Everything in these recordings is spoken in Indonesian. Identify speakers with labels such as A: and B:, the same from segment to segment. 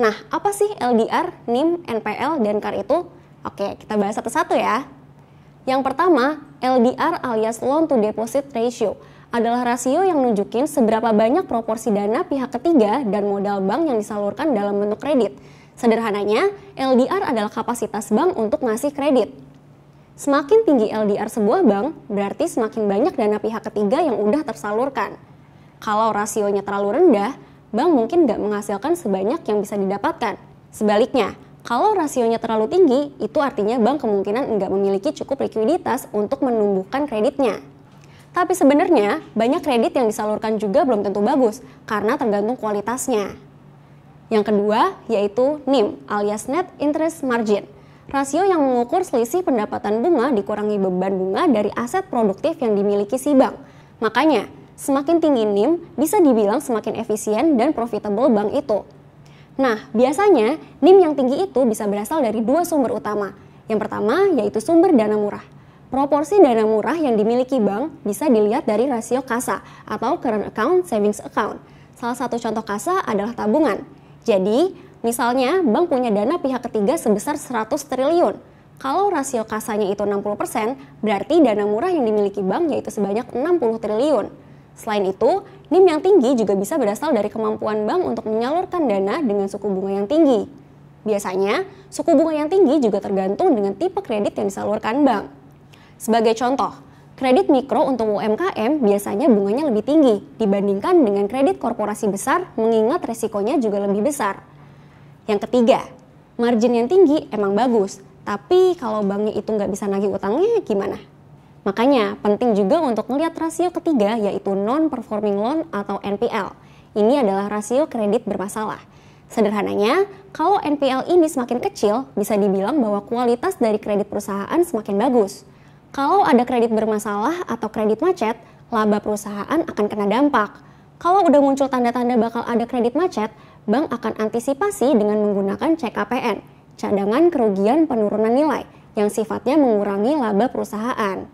A: Nah, apa sih LDR, NIM, NPL, dan CAR itu? Oke, kita bahas satu-satu ya. Yang pertama, LDR alias Loan to Deposit Ratio adalah rasio yang nunjukin seberapa banyak proporsi dana pihak ketiga dan modal bank yang disalurkan dalam bentuk kredit. Sederhananya, LDR adalah kapasitas bank untuk ngasih kredit. Semakin tinggi LDR sebuah bank, berarti semakin banyak dana pihak ketiga yang udah tersalurkan. Kalau rasionya terlalu rendah, bank mungkin nggak menghasilkan sebanyak yang bisa didapatkan. Sebaliknya, kalau rasionya terlalu tinggi, itu artinya bank kemungkinan nggak memiliki cukup likuiditas untuk menumbuhkan kreditnya. Tapi sebenarnya, banyak kredit yang disalurkan juga belum tentu bagus, karena tergantung kualitasnya. Yang kedua yaitu NIM alias Net Interest Margin. Rasio yang mengukur selisih pendapatan bunga dikurangi beban bunga dari aset produktif yang dimiliki si bank. Makanya, semakin tinggi NIM bisa dibilang semakin efisien dan profitable bank itu. Nah, biasanya NIM yang tinggi itu bisa berasal dari dua sumber utama. Yang pertama yaitu sumber dana murah. Proporsi dana murah yang dimiliki bank bisa dilihat dari rasio kasa atau current account savings account. Salah satu contoh kasa adalah tabungan. Jadi, misalnya bank punya dana pihak ketiga sebesar 100 triliun. Kalau rasio kasanya itu 60%, berarti dana murah yang dimiliki bank yaitu sebanyak 60 triliun. Selain itu, NIM yang tinggi juga bisa berasal dari kemampuan bank untuk menyalurkan dana dengan suku bunga yang tinggi. Biasanya, suku bunga yang tinggi juga tergantung dengan tipe kredit yang disalurkan bank. Sebagai contoh, Kredit mikro untuk UMKM biasanya bunganya lebih tinggi dibandingkan dengan kredit korporasi besar mengingat resikonya juga lebih besar. Yang ketiga, margin yang tinggi emang bagus, tapi kalau banknya itu nggak bisa nagih utangnya gimana? Makanya penting juga untuk melihat rasio ketiga yaitu non-performing loan atau NPL. Ini adalah rasio kredit bermasalah. Sederhananya, kalau NPL ini semakin kecil, bisa dibilang bahwa kualitas dari kredit perusahaan semakin bagus. Kalau ada kredit bermasalah atau kredit macet, laba perusahaan akan kena dampak. Kalau udah muncul tanda-tanda bakal ada kredit macet, bank akan antisipasi dengan menggunakan CKPN, cadangan kerugian penurunan nilai, yang sifatnya mengurangi laba perusahaan.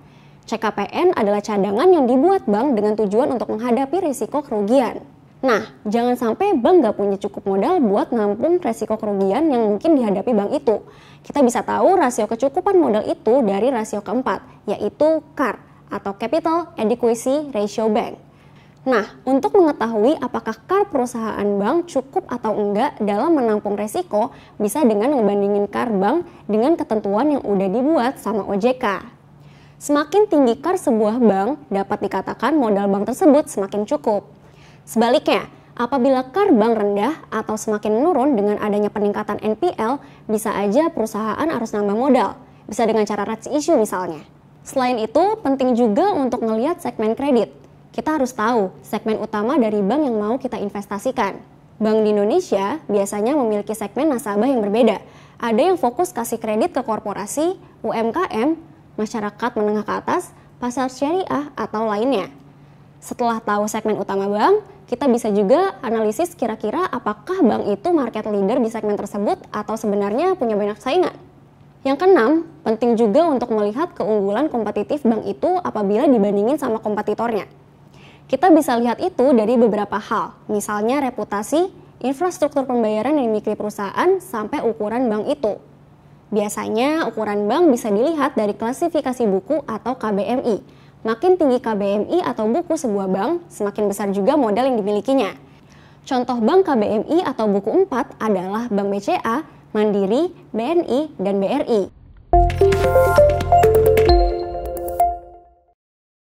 A: CKPN adalah cadangan yang dibuat bank dengan tujuan untuk menghadapi risiko kerugian. Nah, jangan sampai bank nggak punya cukup modal buat nampung resiko kerugian yang mungkin dihadapi bank itu. Kita bisa tahu rasio kecukupan modal itu dari rasio keempat, yaitu CAR atau Capital Adequacy Ratio Bank. Nah, untuk mengetahui apakah CAR perusahaan bank cukup atau enggak dalam menampung resiko, bisa dengan ngebandingin CAR bank dengan ketentuan yang udah dibuat sama OJK. Semakin tinggi CAR sebuah bank, dapat dikatakan modal bank tersebut semakin cukup. Sebaliknya, apabila kar bank rendah atau semakin menurun dengan adanya peningkatan NPL, bisa aja perusahaan harus nambah modal, bisa dengan cara rights issue misalnya. Selain itu, penting juga untuk melihat segmen kredit. Kita harus tahu segmen utama dari bank yang mau kita investasikan. Bank di Indonesia biasanya memiliki segmen nasabah yang berbeda. Ada yang fokus kasih kredit ke korporasi, UMKM, masyarakat menengah ke atas, pasar syariah, atau lainnya. Setelah tahu segmen utama bank, kita bisa juga analisis kira-kira apakah bank itu market leader di segmen tersebut atau sebenarnya punya banyak saingan. Yang keenam, penting juga untuk melihat keunggulan kompetitif bank itu apabila dibandingin sama kompetitornya. Kita bisa lihat itu dari beberapa hal, misalnya reputasi, infrastruktur pembayaran yang dimiliki perusahaan, sampai ukuran bank itu. Biasanya ukuran bank bisa dilihat dari klasifikasi buku atau KBMI, Makin tinggi KBMI atau buku sebuah bank, semakin besar juga modal yang dimilikinya. Contoh bank KBMI atau buku 4 adalah Bank BCA, Mandiri, BNI, dan BRI.